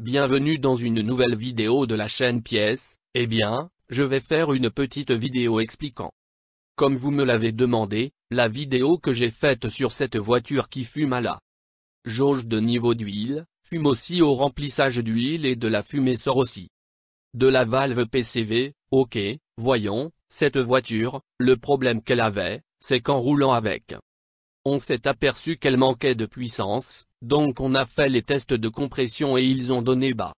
Bienvenue dans une nouvelle vidéo de la chaîne Pièce, eh bien, je vais faire une petite vidéo expliquant. Comme vous me l'avez demandé, la vidéo que j'ai faite sur cette voiture qui fume à la jauge de niveau d'huile, fume aussi au remplissage d'huile et de la fumée sort aussi. De la valve PCV, ok, voyons, cette voiture, le problème qu'elle avait, c'est qu'en roulant avec, on s'est aperçu qu'elle manquait de puissance, donc on a fait les tests de compression et ils ont donné bas.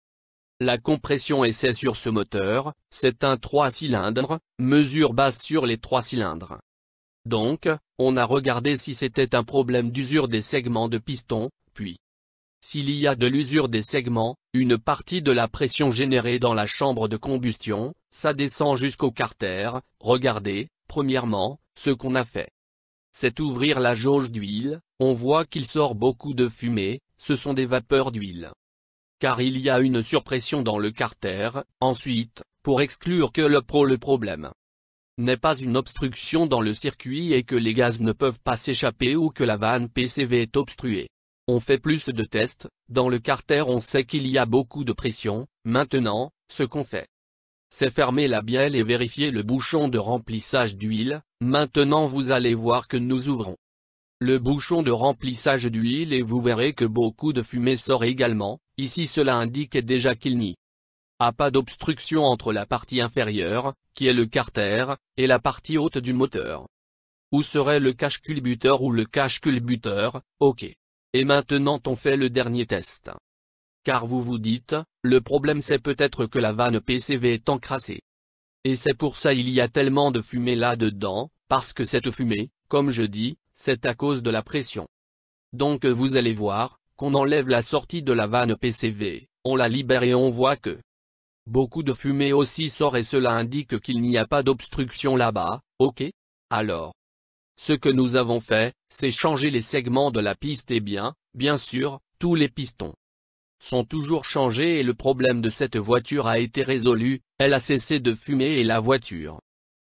La compression essai sur ce moteur, c'est un 3 cylindres, mesure basse sur les 3 cylindres. Donc, on a regardé si c'était un problème d'usure des segments de piston, puis s'il y a de l'usure des segments, une partie de la pression générée dans la chambre de combustion, ça descend jusqu'au carter, regardez, premièrement, ce qu'on a fait c'est ouvrir la jauge d'huile, on voit qu'il sort beaucoup de fumée, ce sont des vapeurs d'huile. Car il y a une surpression dans le carter, ensuite, pour exclure que le pro le problème n'est pas une obstruction dans le circuit et que les gaz ne peuvent pas s'échapper ou que la vanne PCV est obstruée. On fait plus de tests, dans le carter on sait qu'il y a beaucoup de pression, maintenant, ce qu'on fait, c'est fermer la bielle et vérifier le bouchon de remplissage d'huile, maintenant vous allez voir que nous ouvrons le bouchon de remplissage d'huile et vous verrez que beaucoup de fumée sort également, ici cela indique déjà qu'il n'y a pas d'obstruction entre la partie inférieure, qui est le carter, et la partie haute du moteur. Où serait le cache culbuteur ou le cache culbuteur, ok. Et maintenant on fait le dernier test. Car vous vous dites, le problème c'est peut-être que la vanne PCV est encrassée. Et c'est pour ça il y a tellement de fumée là-dedans, parce que cette fumée, comme je dis, c'est à cause de la pression. Donc vous allez voir, qu'on enlève la sortie de la vanne PCV, on la libère et on voit que beaucoup de fumée aussi sort et cela indique qu'il n'y a pas d'obstruction là-bas, ok Alors, ce que nous avons fait, c'est changer les segments de la piste et bien, bien sûr, tous les pistons sont toujours changés et le problème de cette voiture a été résolu, elle a cessé de fumer et la voiture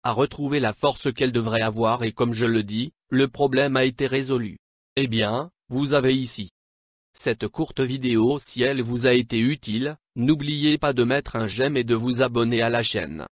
a retrouvé la force qu'elle devrait avoir et comme je le dis, le problème a été résolu. Eh bien, vous avez ici. Cette courte vidéo si elle vous a été utile, n'oubliez pas de mettre un j'aime et de vous abonner à la chaîne.